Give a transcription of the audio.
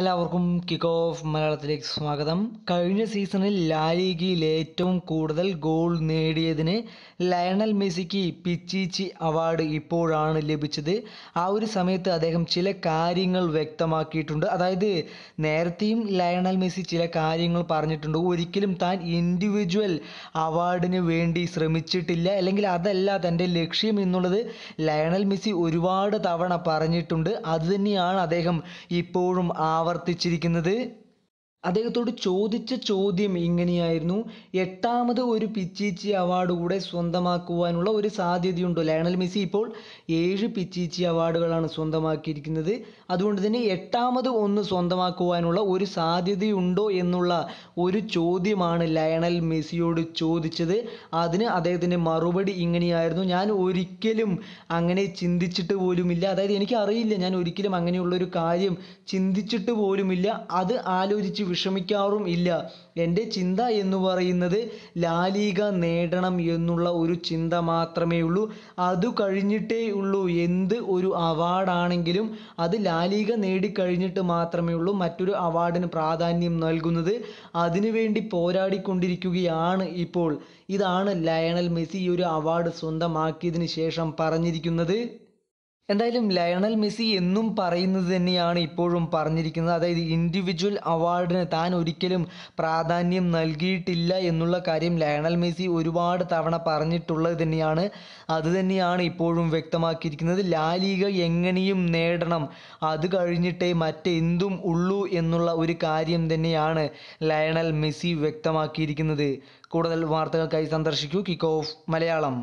എല്ലാവർക്കും kick off മലയാളത്തിലേക്ക് സ്വാഗതം കഴിഞ്ഞ സീസണിൽ ലാലിഗയിൽ ഏറ്റവും കൂടുതൽ ഗോൾ നേടിയതിന് ലയണൽ മെസ്സിക്ക് പിച്ചിച്ചി അവാർഡ് ഇപ്പോഴാണ് ലഭിച്ചത് ആ ഒരു സമയത്ത് അദ്ദേഹം ചില കാര്യങ്ങൾ വ്യക്തമാക്കിയിട്ടുണ്ട് അതായത് നേരത്തെയും ലയണൽ മെസ്സി ചില കാര്യങ്ങൾ പറഞ്ഞിട്ടുണ്ട് ഒരിക്കലും താൻ ഇൻഡിവിജ്വൽ അവാർഡിന് വേണ്ടി ശ്രമിച്ചിട്ടില്ല അല്ലെങ്കിൽ അതല്ല തൻ്റെ ലക്ഷ്യം എന്നുള്ളത് ലയണൽ മെസ്സി ഒരുപാട് തവണ പറഞ്ഞിട്ടുണ്ട് അതുതന്നെയാണ് അദ്ദേഹം ഇപ്പോഴും ആ ആവർത്തിച്ചിരിക്കുന്നത് അദ്ദേഹത്തോട് ചോദിച്ച ചോദ്യം ഇങ്ങനെയായിരുന്നു എട്ടാമത് ഒരു പിച്ചിച്ചി അവാർഡ് കൂടെ സ്വന്തമാക്കുവാനുള്ള ഒരു സാധ്യതയുണ്ടോ ലയണൽ മെസ്സി ഇപ്പോൾ ഏഴ് പിച്ചിച്ചി അവാർഡുകളാണ് സ്വന്തമാക്കിയിരിക്കുന്നത് അതുകൊണ്ട് തന്നെ എട്ടാമത് ഒന്ന് സ്വന്തമാക്കുവാനുള്ള ഒരു സാധ്യതയുണ്ടോ എന്നുള്ള ഒരു ചോദ്യമാണ് ലയണൽ മെസ്സിയോട് ചോദിച്ചത് അതിന് അദ്ദേഹത്തിൻ്റെ മറുപടി ഇങ്ങനെയായിരുന്നു ഞാൻ ഒരിക്കലും അങ്ങനെ ചിന്തിച്ചിട്ട് പോലുമില്ല അതായത് എനിക്ക് അറിയില്ല ഞാൻ ഒരിക്കലും അങ്ങനെയുള്ളൊരു കാര്യം ചിന്തിച്ചിട്ട് പോലുമില്ല അത് ആലോചിച്ച് വിഷമിക്കാറും ഇല്ല എൻ്റെ ചിന്ത എന്ന് പറയുന്നത് ലാലിക നേടണം എന്നുള്ള ഒരു ചിന്ത മാത്രമേ ഉള്ളൂ അത് കഴിഞ്ഞിട്ടേ ഉള്ളൂ എന്ത് ഒരു അവാർഡാണെങ്കിലും അത് ലാലിക നേടിക്കഴിഞ്ഞിട്ട് മാത്രമേ ഉള്ളൂ മറ്റൊരു അവാർഡിന് പ്രാധാന്യം നൽകുന്നത് അതിനുവേണ്ടി പോരാടിക്കൊണ്ടിരിക്കുകയാണ് ഇപ്പോൾ ഇതാണ് ലയണൽ മെസ്സി ഈ ഒരു അവാർഡ് സ്വന്തമാക്കിയതിന് ശേഷം പറഞ്ഞിരിക്കുന്നത് എന്തായാലും ലയണൽ മെസ്സി എന്നും പറയുന്നത് തന്നെയാണ് ഇപ്പോഴും പറഞ്ഞിരിക്കുന്നത് അതായത് ഇൻഡിവിജ്വൽ അവാർഡിന് താൻ ഒരിക്കലും പ്രാധാന്യം നൽകിയിട്ടില്ല എന്നുള്ള കാര്യം ലയണൽ മെസ്സി ഒരുപാട് തവണ പറഞ്ഞിട്ടുള്ളത് തന്നെയാണ് അത് തന്നെയാണ് ഇപ്പോഴും വ്യക്തമാക്കിയിരിക്കുന്നത് ലാലിക എങ്ങനെയും നേടണം അത് കഴിഞ്ഞിട്ടേ മറ്റെന്തും ഉള്ളൂ എന്നുള്ള ഒരു കാര്യം തന്നെയാണ് ലയണൽ മെസ്സി വ്യക്തമാക്കിയിരിക്കുന്നത് കൂടുതൽ വാർത്തകൾക്കായി സന്ദർശിക്കൂ കിക്ക് ഓഫ് മലയാളം